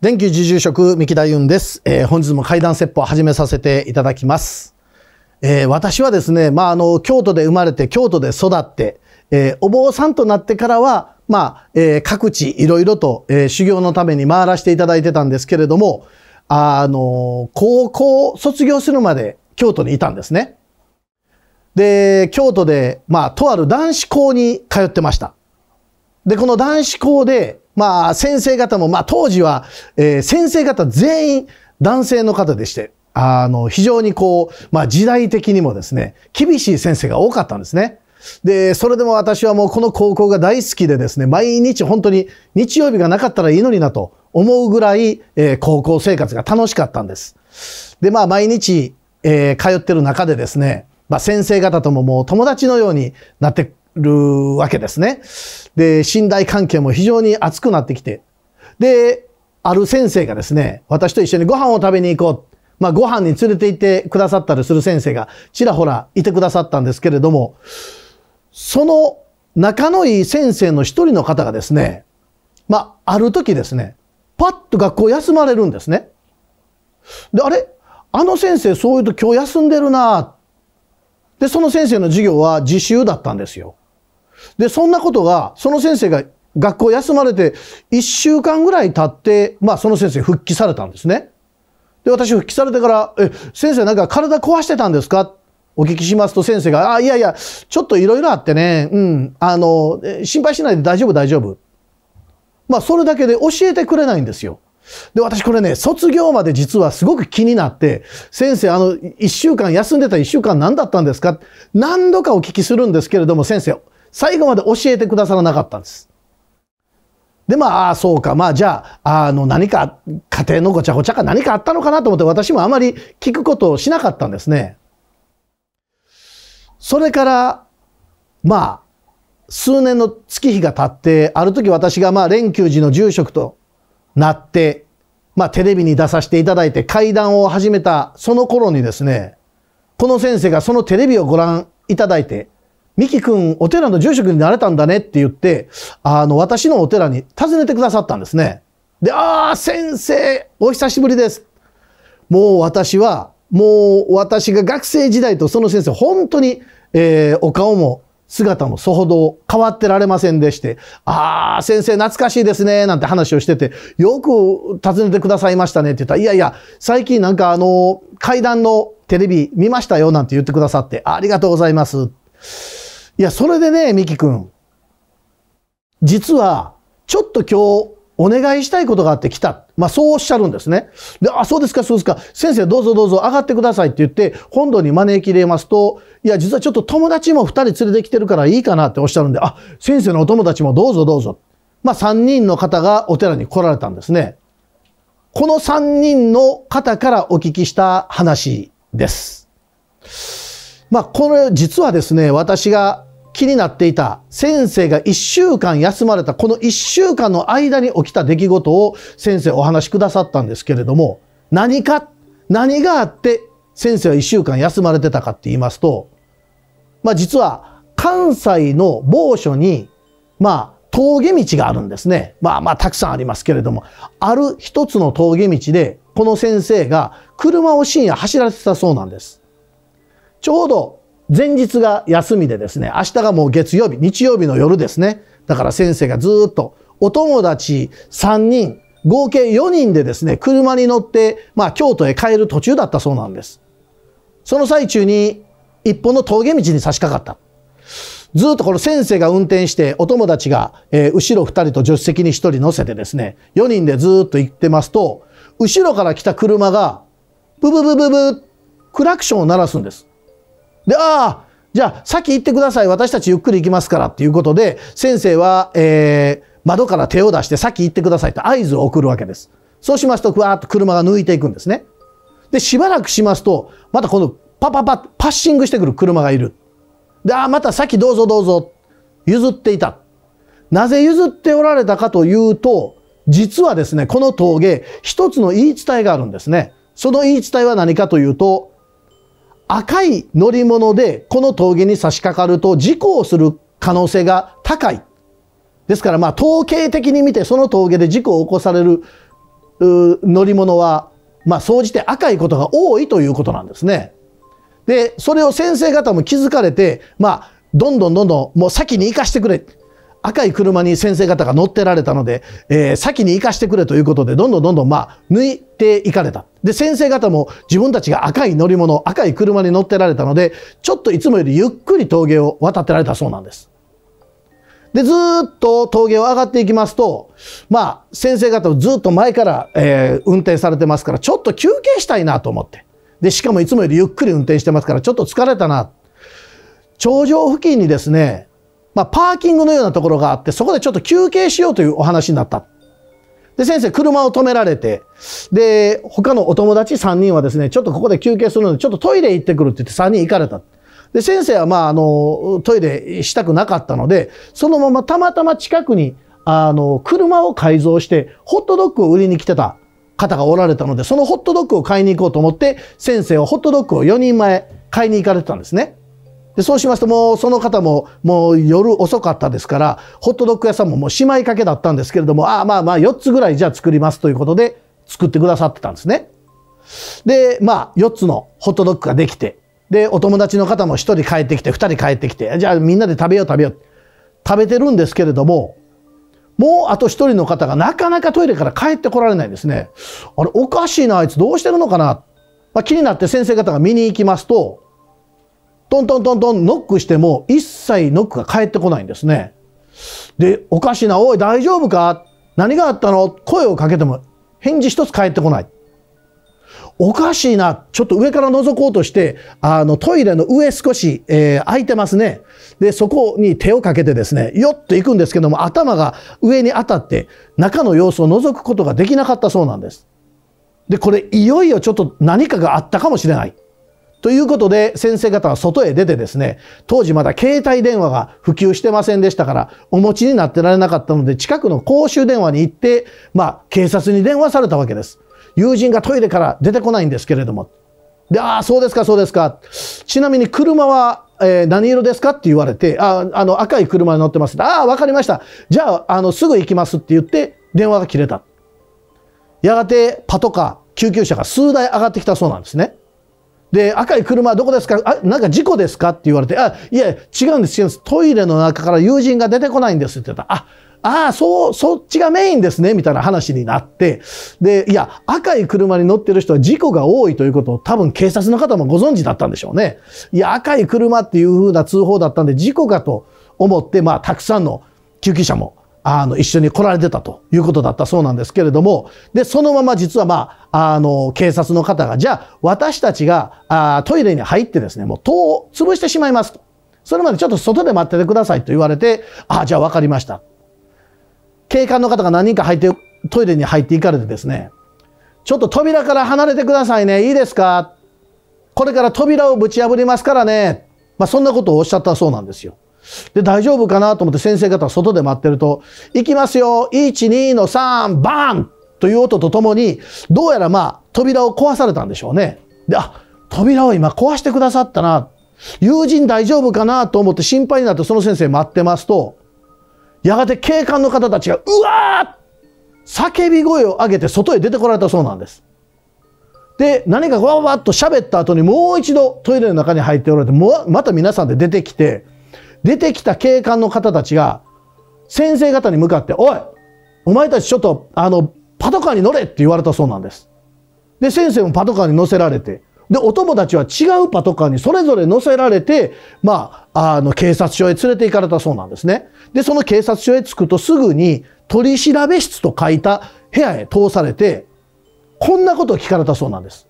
電気自住職三木田雲です、えー、本日も怪談説法始めさせていただきます、えー、私はですねまああの京都で生まれて京都で育って、えー、お坊さんとなってからはまあ、えー、各地いろいろと、えー、修行のために回らせていただいてたんですけれどもあの高校を卒業するまで京都にいたんですねで京都でまあとある男子校に通ってましたでこの男子校でまあ、先生方も、まあ、当時は、えー、先生方全員男性の方でして、あの、非常にこう、まあ、時代的にもですね、厳しい先生が多かったんですね。で、それでも私はもうこの高校が大好きでですね、毎日本当に日曜日がなかったらいいのになと思うぐらい、えー、高校生活が楽しかったんです。で、まあ毎日、えー、通ってる中でですね、まあ先生方とももう友達のようになってるわけですね。で、信頼関係も非常に熱くなってきて。で、ある先生がですね、私と一緒にご飯を食べに行こう。まあ、ご飯に連れて行ってくださったりする先生がちらほらいてくださったんですけれども、その仲のいい先生の一人の方がですね、まあ、ある時ですね、パッと学校休まれるんですね。で、あれあの先生そういうと今日休んでるなで、その先生の授業は自習だったんですよ。で、そんなことが、その先生が学校休まれて、1週間ぐらい経って、まあ、その先生復帰されたんですね。で、私復帰されてから、え、先生なんか体壊してたんですかお聞きしますと先生が、あ、いやいや、ちょっといろいろあってね、うん、あの、心配しないで大丈夫大丈夫。まあ、それだけで教えてくれないんですよ。で、私これね、卒業まで実はすごく気になって、先生、あの、一週間休んでた一週間何だったんですか何度かお聞きするんですけれども、先生、最後まで教えてくださらなかったんです。で、まあ、あそうか、まあ、じゃあ、あの、何か、家庭のごちゃごちゃか何かあったのかなと思って、私もあまり聞くことをしなかったんですね。それから、まあ、数年の月日が経って、ある時私がまあ、連休時の住職となって、まあ、テレビに出させていただいて、会談を始めた、その頃にですね、この先生がそのテレビをご覧いただいて、ミキ君、お寺の住職になれたんだねって言って、あの、私のお寺に訪ねてくださったんですね。で、ああ、先生、お久しぶりです。もう私は、もう私が学生時代とその先生、本当に、えー、お顔も姿もそほど変わってられませんでして、ああ、先生懐かしいですね、なんて話をしてて、よく訪ねてくださいましたねって言ったら、いやいや、最近なんかあの、階段のテレビ見ましたよ、なんて言ってくださって、ありがとうございます。いや、それでね、ミキ君。実は、ちょっと今日、お願いしたいことがあって来た。まあ、そうおっしゃるんですね。で、あ、そうですか、そうですか。先生、どうぞどうぞ上がってくださいって言って、本土に招き入れますと、いや、実はちょっと友達も二人連れてきてるからいいかなっておっしゃるんで、あ、先生のお友達もどうぞどうぞ。まあ、三人の方がお寺に来られたんですね。この三人の方からお聞きした話です。まあ、これ、実はですね、私が気になっていた先生が1週間休まれたこの1週間の間に起きた出来事を先生お話しくださったんですけれども何か何があって先生は1週間休まれてたかって言いますと、まあ、実は関西の某所に、まあ、峠道があるんですね。まあまあたくさんありますけれども、ある一つの峠道でこの先生が車を深夜走らせてたそうなんです。ちょうど前日が休みでですね、明日がもう月曜日、日曜日の夜ですね。だから先生がずっとお友達3人、合計4人でですね、車に乗って、まあ、京都へ帰る途中だったそうなんです。その最中に、一本の峠道に差し掛かった。ずっとこの先生が運転して、お友達が、えー、後ろ2人と助手席に1人乗せてですね、4人でずっと行ってますと、後ろから来た車が、ブブブブブ、クラクションを鳴らすんです。で、ああ、じゃあ、先行ってください。私たちゆっくり行きますからっていうことで、先生は、えー、窓から手を出して先行ってくださいと合図を送るわけです。そうしますと、ふわーっと車が抜いていくんですね。で、しばらくしますと、またこのパパパ、パッシングしてくる車がいる。で、ああ、また先どうぞどうぞ、譲っていた。なぜ譲っておられたかというと、実はですね、この峠、一つの言い伝えがあるんですね。その言い伝えは何かというと、赤い乗り物でこの峠に差し掛かると事故をする可能性が高い。ですからまあ統計的に見てその峠で事故を起こされる乗り物はまあ総じて赤いことが多いということなんですね。で、それを先生方も気づかれて、まあ、どんどんどんどんもう先に行かしてくれ。赤い車に先生方が乗ってられたので、えー、先に行かしてくれということで、どんどんどんどん、まあ、抜いていかれた。で、先生方も自分たちが赤い乗り物、赤い車に乗ってられたので、ちょっといつもよりゆっくり峠を渡ってられたそうなんです。で、ずっと峠を上がっていきますと、まあ、先生方ずっと前から、えー、運転されてますから、ちょっと休憩したいなと思って。で、しかもいつもよりゆっくり運転してますから、ちょっと疲れたな。頂上付近にですね、まあ、パーキングのようなところがあって、そこでちょっと休憩しようというお話になった。で、先生、車を止められて、で、他のお友達3人はですね、ちょっとここで休憩するので、ちょっとトイレ行ってくるって言って3人行かれた。で、先生は、まあ、あの、トイレしたくなかったので、そのままたまたま近くに、あの、車を改造して、ホットドッグを売りに来てた方がおられたので、そのホットドッグを買いに行こうと思って、先生はホットドッグを4人前買いに行かれてたんですね。で、そうしますともうその方ももう夜遅かったですから、ホットドッグ屋さんももうしまいかけだったんですけれども、ああまあまあ4つぐらいじゃあ作りますということで作ってくださってたんですね。で、まあ4つのホットドッグができて、で、お友達の方も1人帰ってきて、2人帰ってきて、じゃあみんなで食べよう食べよう。食べてるんですけれども、もうあと1人の方がなかなかトイレから帰ってこられないんですね。あれおかしいな、あいつどうしてるのかな。まあ、気になって先生方が見に行きますと、トントントントンノックしても一切ノックが返ってこないんですね。で、おかしな、おい大丈夫か何があったの声をかけても返事一つ返ってこない。おかしいな。ちょっと上から覗こうとして、あの、トイレの上少し、えー、空いてますね。で、そこに手をかけてですね、よっと行くんですけども、頭が上に当たって、中の様子を覗くことができなかったそうなんです。で、これ、いよいよちょっと何かがあったかもしれない。ということで、先生方は外へ出てですね、当時まだ携帯電話が普及してませんでしたから、お持ちになってられなかったので、近くの公衆電話に行って、まあ、警察に電話されたわけです。友人がトイレから出てこないんですけれども。で、ああ、そうですか、そうですか。ちなみに車はえー、何色ですかって言われて、あ、あの、赤い車に乗ってます。ああ、わかりました。じゃあ、あの、すぐ行きますって言って、電話が切れた。やがて、パトカー、救急車が数台上がってきたそうなんですね。で、赤い車はどこですかあ、なんか事故ですかって言われて、あ、いや、違うんです、違うんです。トイレの中から友人が出てこないんですって言ったら、あ、ああ、そう、そっちがメインですね、みたいな話になって、で、いや、赤い車に乗ってる人は事故が多いということを多分警察の方もご存知だったんでしょうね。いや、赤い車っていう風な通報だったんで事故かと思って、まあ、たくさんの救急車もあの、一緒に来られてたということだったそうなんですけれども、で、そのまま実はまあ、あの、警察の方が、じゃあ、私たちが、あトイレに入ってですね、もう塔を潰してしまいますと。それまでちょっと外で待っててくださいと言われて、ああ、じゃあ分かりました。警官の方が何人か入って、トイレに入っていかれてですね、ちょっと扉から離れてくださいね、いいですかこれから扉をぶち破りますからね、まあ、そんなことをおっしゃったそうなんですよ。で、大丈夫かなと思って先生方外で待ってると、行きますよ !1、2の3、バーンという音とともに、どうやらまあ、扉を壊されたんでしょうね。で、あ、扉を今壊してくださったな。友人大丈夫かなと思って心配になってその先生待ってますと、やがて警官の方たちが、うわー叫び声を上げて外へ出てこられたそうなんです。で、何かわわっと喋った後にもう一度トイレの中に入っておられて、もまた皆さんで出てきて、出てきた警官の方たちが、先生方に向かって、おいお前たちちょっと、あの、パトカーに乗れって言われたそうなんです。で、先生もパトカーに乗せられて、で、お友達は違うパトカーにそれぞれ乗せられて、まあ、あの、警察署へ連れて行かれたそうなんですね。で、その警察署へ着くとすぐに、取調室と書いた部屋へ通されて、こんなことを聞かれたそうなんです。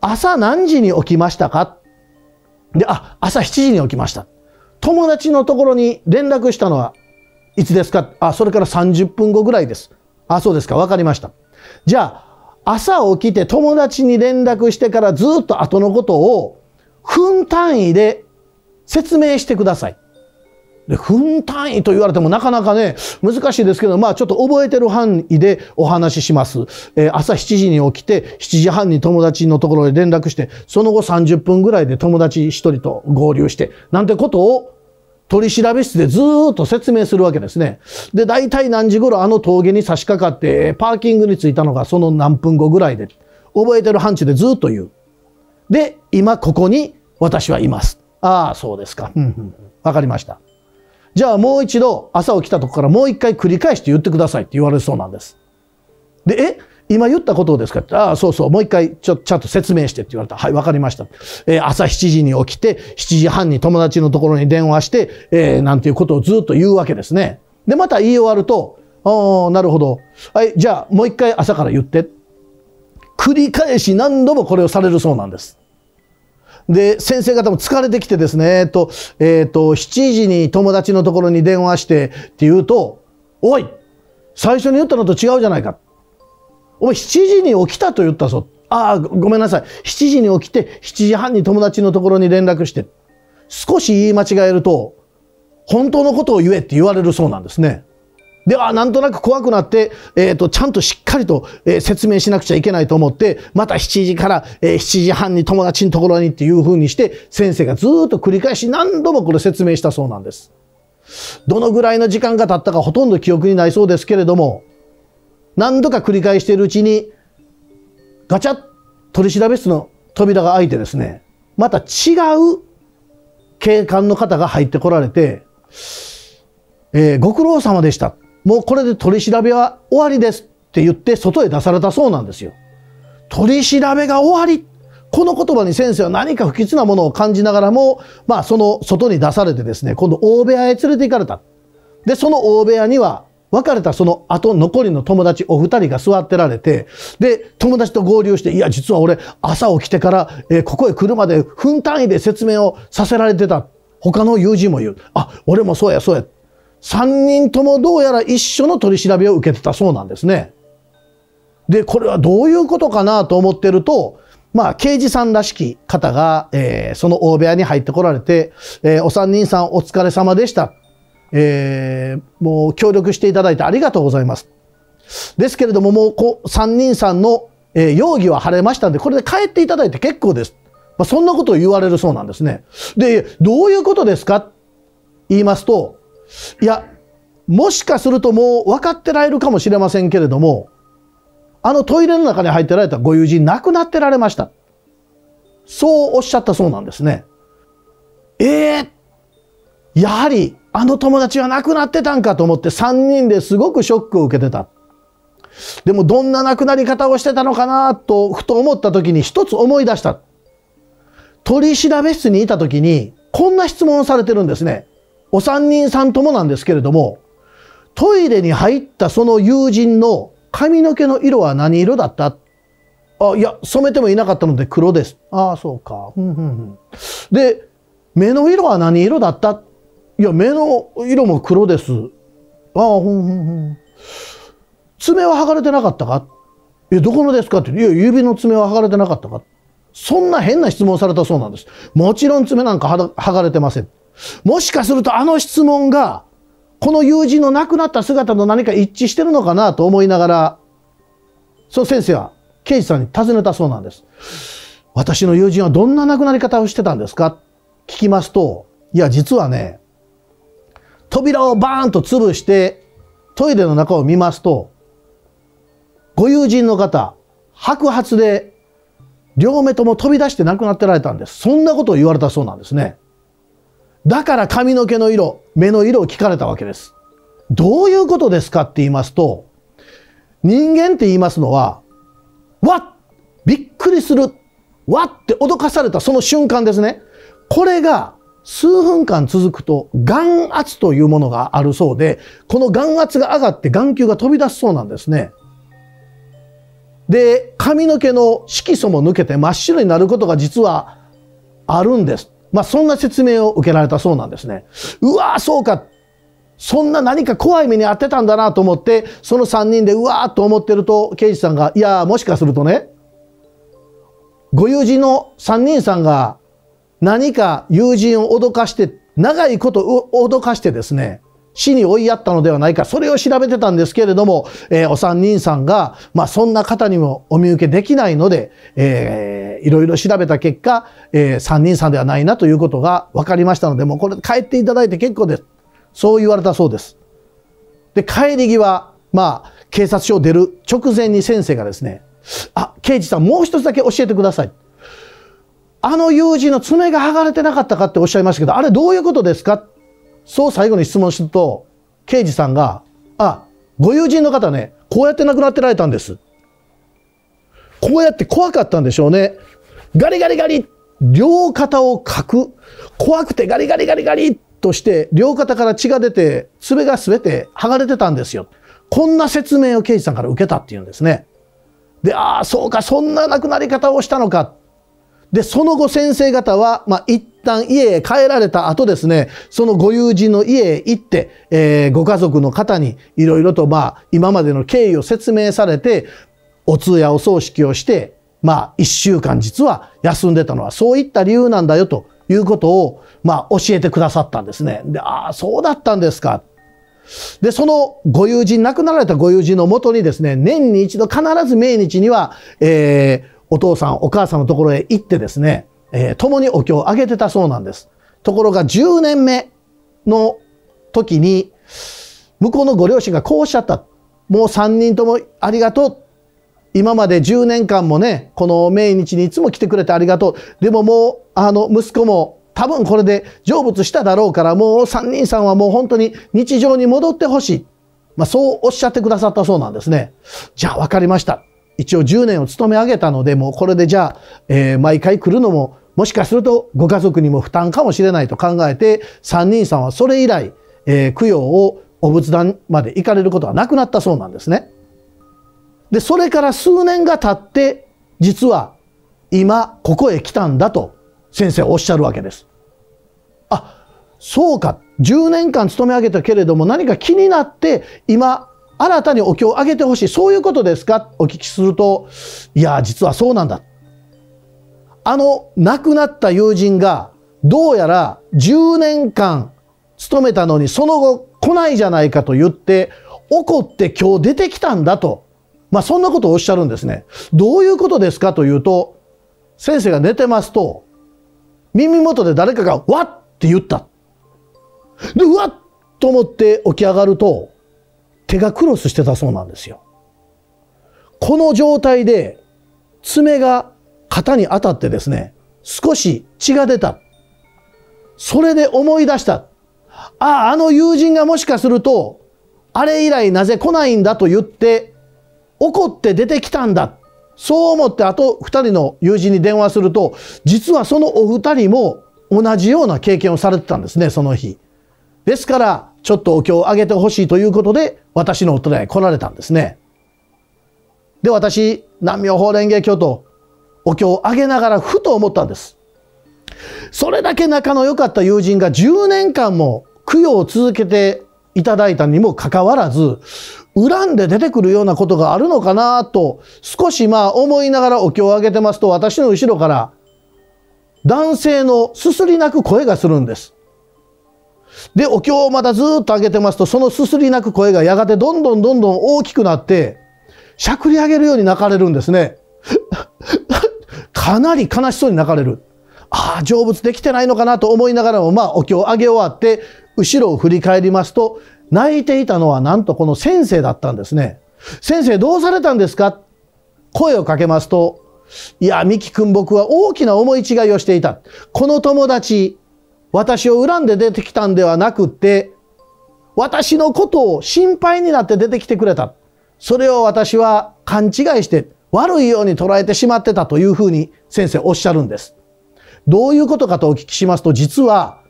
朝何時に起きましたかで、あ、朝7時に起きました。友達のところに連絡したのはいつですかあ、それから30分後ぐらいです。あ、そうですか。わかりました。じゃあ、朝起きて友達に連絡してからずっと後のことを分単位で説明してください。で、分単位と言われてもなかなかね、難しいですけど、まあちょっと覚えてる範囲でお話しします。えー、朝7時に起きて、7時半に友達のところに連絡して、その後30分ぐらいで友達1人と合流して、なんてことを取調室でずっと説明するわけですね。で、大体何時頃あの峠に差し掛かって、パーキングに着いたのがその何分後ぐらいで、覚えてる範疇でずっと言う。で、今ここに私はいます。ああ、そうですか。わかりました。じゃあもう一度朝起きたとこからもう一回繰り返して言ってくださいって言われそうなんです。で、え今言ったことですかああ、そうそう、もう一回ちょ、ちゃんと説明してって言われた。はい、わかりました。えー、朝7時に起きて、7時半に友達のところに電話して、えー、なんていうことをずっと言うわけですね。で、また言い終わると、ああ、なるほど。はい、じゃあもう一回朝から言って。繰り返し何度もこれをされるそうなんです。で、先生方も疲れてきてですね、えっ、と、えっ、ー、と、7時に友達のところに電話してって言うと、おい最初に言ったのと違うじゃないか。お前7時に起きたと言ったぞ。ああ、ごめんなさい。7時に起きて、7時半に友達のところに連絡して、少し言い間違えると、本当のことを言えって言われるそうなんですね。では、なんとなく怖くなって、えっ、ー、と、ちゃんとしっかりと、えー、説明しなくちゃいけないと思って、また7時から、えー、7時半に友達のところにっていう風にして、先生がずっと繰り返し何度もこれ説明したそうなんです。どのぐらいの時間が経ったかほとんど記憶にないそうですけれども、何度か繰り返しているうちに、ガチャッ取り調べ室の扉が開いてですね、また違う警官の方が入ってこられて、えー、ご苦労様でした。もうこれで取り調べは終わりですって言って外へ出されたそうなんですよ。取り調べが終わりこの言葉に先生は何か不吉なものを感じながらも、まあその外に出されてですね、今度大部屋へ連れて行かれた。で、その大部屋には別れたその後残りの友達お二人が座ってられて、で、友達と合流して、いや、実は俺、朝起きてから、えー、ここへ来るまで分単位で説明をさせられてた。他の友人も言う。あ、俺もそうや、そうや。三人ともどうやら一緒の取り調べを受けてたそうなんですね。で、これはどういうことかなと思ってると、まあ、刑事さんらしき方が、えー、その大部屋に入ってこられて、えー、お三人さんお疲れ様でした。えー、もう協力していただいてありがとうございます。ですけれども、もうこ三人さんの、えー、容疑は晴れましたんで、これで帰っていただいて結構です。まあ、そんなことを言われるそうなんですね。で、どういうことですか言いますと、いや、もしかするともう分かってられるかもしれませんけれども、あのトイレの中に入ってられたご友人亡くなってられました。そうおっしゃったそうなんですね。ええー、やはりあの友達は亡くなってたんかと思って3人ですごくショックを受けてた。でもどんな亡くなり方をしてたのかなとふと思った時に一つ思い出した。取調室にいた時にこんな質問をされてるんですね。お三人さんともなんですけれども、トイレに入ったその友人の髪の毛の色は何色だったあ、いや、染めてもいなかったので黒です。ああ、そうか。んんで、目の色は何色だったいや、目の色も黒です。ああ、ほんほんほん。爪は剥がれてなかったかえ、どこのですかって。いや、指の爪は剥がれてなかったかそんな変な質問されたそうなんです。もちろん爪なんか剥がれてません。もしかするとあの質問が、この友人の亡くなった姿と何か一致してるのかなと思いながら、その先生は刑事さんに尋ねたそうなんです。私の友人はどんな亡くなり方をしてたんですか聞きますと、いや、実はね、扉をバーンと潰して、トイレの中を見ますと、ご友人の方、白髪で、両目とも飛び出して亡くなってられたんです。そんなことを言われたそうなんですね。だから髪の毛の色、目の色を聞かれたわけです。どういうことですかって言いますと、人間って言いますのは、わっびっくりするわって脅かされたその瞬間ですね。これが数分間続くと眼圧というものがあるそうで、この眼圧が上がって眼球が飛び出すそうなんですね。で、髪の毛の色素も抜けて真っ白になることが実はあるんです。まあ、そんな説明を受けられたそうなんですね。うわー、そうか。そんな何か怖い目に遭ってたんだなと思って、その3人でうわーと思ってると、刑事さんが、いやー、もしかするとね、ご友人の3人さんが何か友人を脅かして、長いこと脅かしてですね、死に追いやったのではないか、それを調べてたんですけれども、えー、お三人さんが、まあ、そんな方にもお見受けできないので、えー、いろいろ調べた結果、えー、三人さんではないなということが分かりましたので、もうこれ帰っていただいて結構です。そう言われたそうです。で、帰り際、まあ、警察署を出る直前に先生がですね、あ、刑事さんもう一つだけ教えてください。あの友人の爪が剥がれてなかったかっておっしゃいましたけど、あれどういうことですかそう最後に質問すると、刑事さんが、あ、ご友人の方ね、こうやって亡くなってられたんです。こうやって怖かったんでしょうね。ガリガリガリ、両肩をかく。怖くてガリガリガリガリとして、両肩から血が出て、爪が全て剥がれてたんですよ。こんな説明を刑事さんから受けたっていうんですね。で、ああ、そうか、そんな亡くなり方をしたのか。で、その後先生方は、まあ、一旦家へ帰られた後ですね、そのご友人の家へ行って、えー、ご家族の方にいろいろと、まあ、今までの経緯を説明されて、お通夜お葬式をして、まあ、週間実は休んでたのは、そういった理由なんだよということを、まあ、教えてくださったんですね。で、ああ、そうだったんですか。で、そのご友人、亡くなられたご友人のもとにですね、年に一度必ず命日には、えー、お父さんお母さんのところへ行ってですね、えー、共にお経をあげてたそうなんです。ところが10年目の時に、向こうのご両親がこうおっしゃった。もう3人ともありがとう。今まで10年間もね、この命日にいつも来てくれてありがとう。でももう、あの、息子も多分これで成仏しただろうから、もう3人さんはもう本当に日常に戻ってほしい。まあそうおっしゃってくださったそうなんですね。じゃあ分かりました。一応10年を務め上げたので、もうこれでじゃあ、えー、毎回来るのも、もしかするとご家族にも負担かもしれないと考えて、三人さんはそれ以来、えー、供養をお仏壇まで行かれることはなくなったそうなんですね。で、それから数年が経って、実は今、ここへ来たんだと先生おっしゃるわけです。あ、そうか。10年間勤め上げたけれども何か気になって今新たにお経をあげてほしい。そういうことですかお聞きすると、いや、実はそうなんだ。あの亡くなった友人が、どうやら10年間勤めたのに、その後来ないじゃないかと言って、怒って今日出てきたんだと。まあ、そんなことをおっしゃるんですね。どういうことですかというと、先生が寝てますと、耳元で誰かが、わっって言った。で、うわっと思って起き上がると、手がクロスしてたそうなんですよ。この状態で爪が肩に当たってですね、少し血が出た。それで思い出した。ああ、あの友人がもしかすると、あれ以来なぜ来ないんだと言って、怒って出てきたんだ。そう思ってあと二人の友人に電話すると、実はそのお二人も同じような経験をされてたんですね、その日。ですから、ちょっとお経をあげてほしいということで、私のお寺へ来られたんですね。で、私、南明法蓮華経とお経をあげながらふと思ったんです。それだけ仲の良かった友人が10年間も供養を続けていただいたにもかかわらず、恨んで出てくるようなことがあるのかなと、少しまあ思いながらお経をあげてますと、私の後ろから、男性のすすり泣く声がするんです。で、お経をまたずっと上げてますと、そのすすり泣く声がやがてどんどんどんどん大きくなって、しゃくり上げるように泣かれるんですね。かなり悲しそうに泣かれる。ああ、成仏できてないのかなと思いながらも、まあ、お経を上げ終わって、後ろを振り返りますと、泣いていたのはなんとこの先生だったんですね。先生どうされたんですか声をかけますと、いや、美樹君僕は大きな思い違いをしていた。この友達、私を恨んで出てきたんではなくて、私のことを心配になって出てきてくれた。それを私は勘違いして悪いように捉えてしまってたというふうに先生おっしゃるんです。どういうことかとお聞きしますと、実は、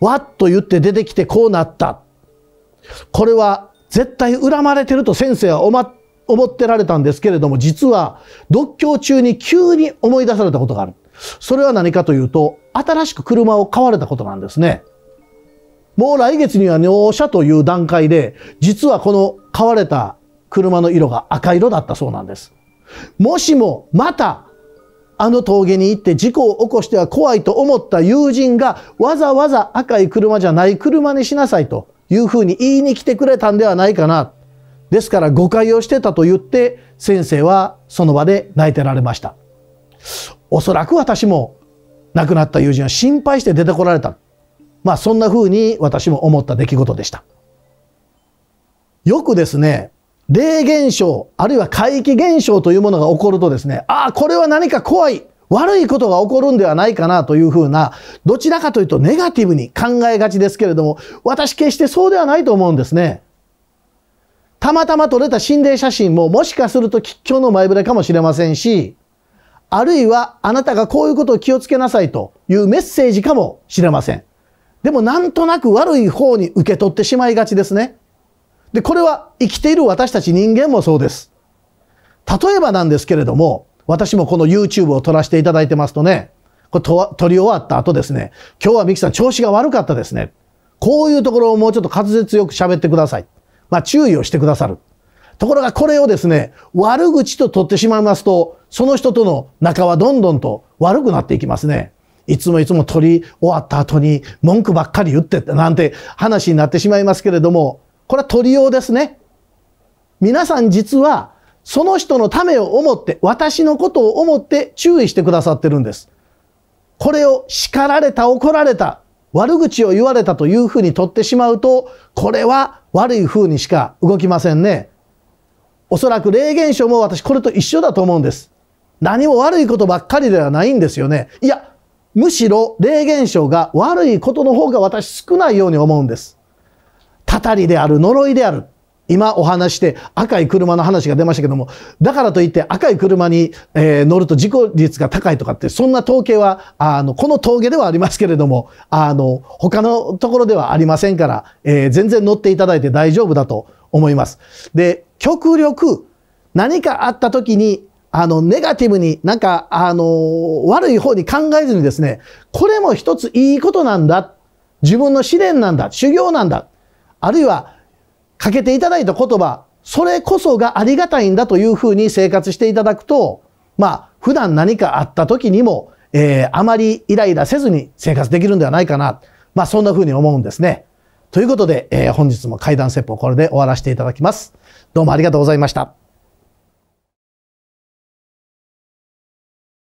わっと言って出てきてこうなった。これは絶対恨まれてると先生は思ってられたんですけれども、実は、読経中に急に思い出されたことがある。それは何かというと、新しく車を買われたことなんですね。もう来月には納車という段階で、実はこの買われた車の色が赤色だったそうなんです。もしもまたあの峠に行って事故を起こしては怖いと思った友人がわざわざ赤い車じゃない車にしなさいというふうに言いに来てくれたんではないかな。ですから誤解をしてたと言って先生はその場で泣いてられました。おそらく私も亡くなった友人は心配して出てこられた。まあそんな風に私も思った出来事でした。よくですね、霊現象、あるいは怪奇現象というものが起こるとですね、ああ、これは何か怖い、悪いことが起こるんではないかなというふうな、どちらかというとネガティブに考えがちですけれども、私決してそうではないと思うんですね。たまたま撮れた心霊写真ももしかすると吉祥の前触れかもしれませんし、あるいはあなたがこういうことを気をつけなさいというメッセージかもしれません。でもなんとなく悪い方に受け取ってしまいがちですね。で、これは生きている私たち人間もそうです。例えばなんですけれども、私もこの YouTube を撮らせていただいてますとね、これ撮り終わった後ですね、今日はミキさん調子が悪かったですね。こういうところをもうちょっと滑舌よく喋ってください。まあ注意をしてくださる。ところがこれをですね、悪口と取ってしまいますと、その人との仲はどんどんと悪くなっていきますね。いつもいつも取り終わった後に文句ばっかり言ってなんて話になってしまいますけれども、これは取りようですね。皆さん実は、その人のためを思って、私のことを思って注意してくださってるんです。これを叱られた、怒られた、悪口を言われたというふうに取ってしまうと、これは悪いふうにしか動きませんね。おそらく霊現象も私これと一緒だと思うんです。何も悪いことばっかりではないんですよね。いや、むしろ霊現象が悪いことの方が私少ないように思うんです。たたりである、呪いである。今お話して赤い車の話が出ましたけども、だからといって赤い車に、え乗ると事故率が高いとかって、そんな統計は、あの、この峠ではありますけれども、あの、他のところではありませんから、えー、全然乗っていただいて大丈夫だと思います。で、極力何かあった時に、あの、ネガティブになんか、あの、悪い方に考えずにですね、これも一ついいことなんだ。自分の試練なんだ。修行なんだ。あるいは、かけていただいた言葉、それこそがありがたいんだというふうに生活していただくと、まあ、普段何かあった時にも、えー、あまりイライラせずに生活できるんではないかな。まあ、そんなふうに思うんですね。ということで、えー、本日も怪談説法これで終わらせていただきます。どうもありがとうございました。